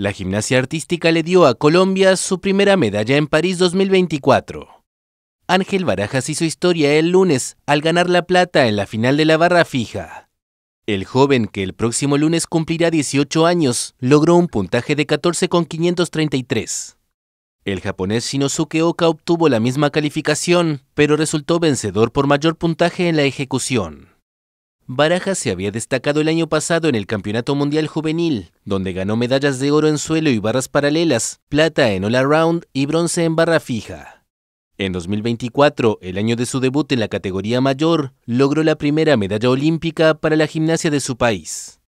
La gimnasia artística le dio a Colombia su primera medalla en París 2024. Ángel Barajas hizo historia el lunes al ganar la plata en la final de la barra fija. El joven, que el próximo lunes cumplirá 18 años, logró un puntaje de 14,533. El japonés Shinosuke Oka obtuvo la misma calificación, pero resultó vencedor por mayor puntaje en la ejecución. Barajas se había destacado el año pasado en el Campeonato Mundial Juvenil, donde ganó medallas de oro en suelo y barras paralelas, plata en all around y bronce en barra fija. En 2024, el año de su debut en la categoría mayor, logró la primera medalla olímpica para la gimnasia de su país.